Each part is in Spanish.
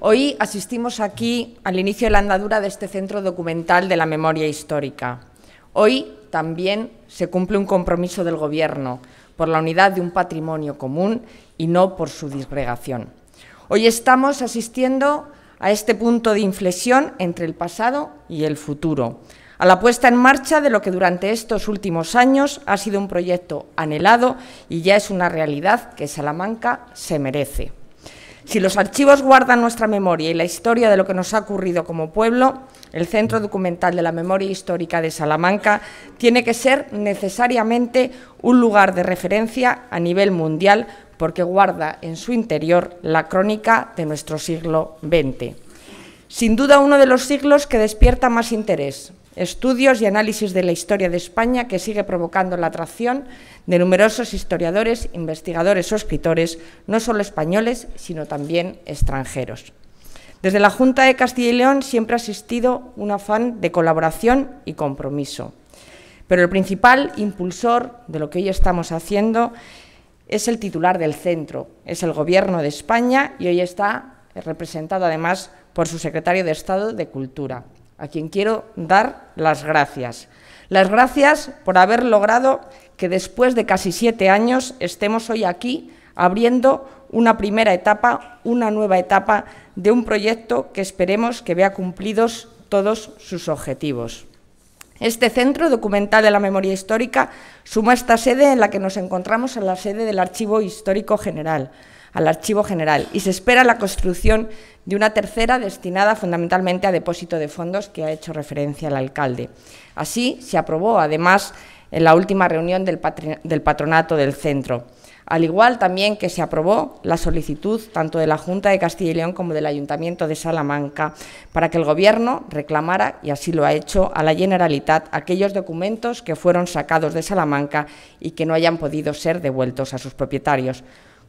Hoy asistimos aquí al inicio de la andadura de este Centro Documental de la Memoria Histórica. Hoy también se cumple un compromiso del Gobierno por la unidad de un patrimonio común y no por su disgregación. Hoy estamos asistiendo a este punto de inflexión entre el pasado y el futuro, a la puesta en marcha de lo que durante estos últimos años ha sido un proyecto anhelado y ya es una realidad que Salamanca se merece. Si los archivos guardan nuestra memoria y la historia de lo que nos ha ocurrido como pueblo, el Centro Documental de la Memoria Histórica de Salamanca tiene que ser necesariamente un lugar de referencia a nivel mundial porque guarda en su interior la crónica de nuestro siglo XX. Sin duda uno de los siglos que despierta más interés, estudios y análisis de la historia de España que sigue provocando la atracción de numerosos historiadores, investigadores o escritores, no solo españoles, sino también extranjeros. Desde la Junta de Castilla y León siempre ha existido un afán de colaboración y compromiso. Pero el principal impulsor de lo que hoy estamos haciendo es el titular del centro, es el Gobierno de España y hoy está representado además por su secretario de Estado de Cultura, a quien quiero dar las gracias. Las gracias por haber logrado que después de casi siete años estemos hoy aquí abriendo una primera etapa, una nueva etapa de un proyecto que esperemos que vea cumplidos todos sus objetivos. Este Centro Documental de la Memoria Histórica suma esta sede en la que nos encontramos en la sede del Archivo Histórico General al Archivo General y se espera la construcción de una tercera destinada fundamentalmente a depósito de fondos que ha hecho referencia el alcalde. Así se aprobó, además, en la última reunión del, patronato del centro. Al igual también que se aprobó la solicitud tanto de la Junta de Castilla y León como del Ayuntamiento de Salamanca para que el Gobierno reclamara, y así lo ha hecho, a la Generalitat aquellos documentos que fueron sacados de Salamanca y que no hayan podido ser devueltos a sus propietarios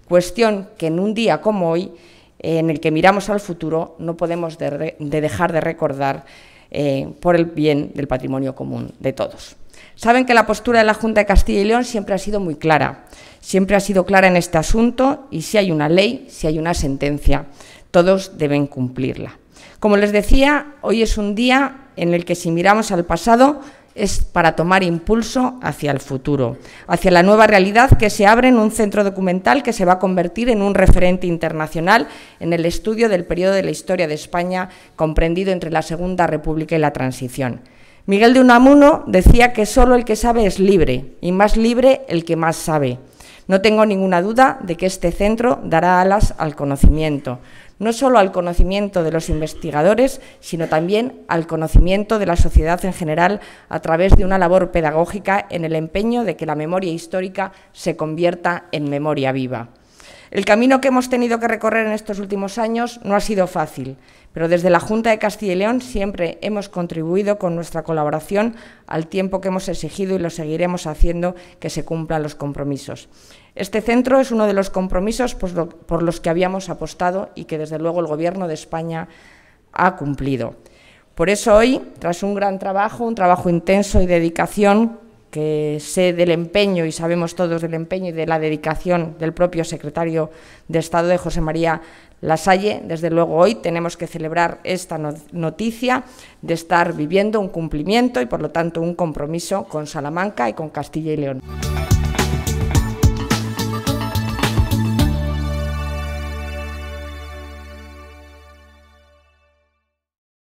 cuestión que en un día como hoy, eh, en el que miramos al futuro, no podemos dejar de recordar eh, por el bien del patrimonio común de todos. Saben que la postura de la Junta de Castilla y León siempre ha sido muy clara, siempre ha sido clara en este asunto y si hay una ley, si hay una sentencia, todos deben cumplirla. Como les decía, hoy es un día en el que si miramos al pasado es para tomar impulso hacia el futuro, hacia la nueva realidad que se abre en un centro documental que se va a convertir en un referente internacional en el estudio del periodo de la historia de España comprendido entre la Segunda República y la Transición. Miguel de Unamuno decía que solo el que sabe es libre, y más libre el que más sabe. No tengo ninguna duda de que este centro dará alas al conocimiento, no solo al conocimiento de los investigadores, sino también al conocimiento de la sociedad en general a través de una labor pedagógica en el empeño de que la memoria histórica se convierta en memoria viva. El camino que hemos tenido que recorrer en estos últimos años no ha sido fácil, pero desde la Junta de Castilla y León siempre hemos contribuido con nuestra colaboración al tiempo que hemos exigido y lo seguiremos haciendo que se cumplan los compromisos. Este centro es uno de los compromisos pues, por los que habíamos apostado y que desde luego el Gobierno de España ha cumplido. Por eso hoy, tras un gran trabajo, un trabajo intenso y dedicación, que sé del empeño y sabemos todos del empeño y de la dedicación del propio secretario de Estado de José María Lasalle. Desde luego hoy tenemos que celebrar esta noticia de estar viviendo un cumplimiento y por lo tanto un compromiso con Salamanca y con Castilla y León.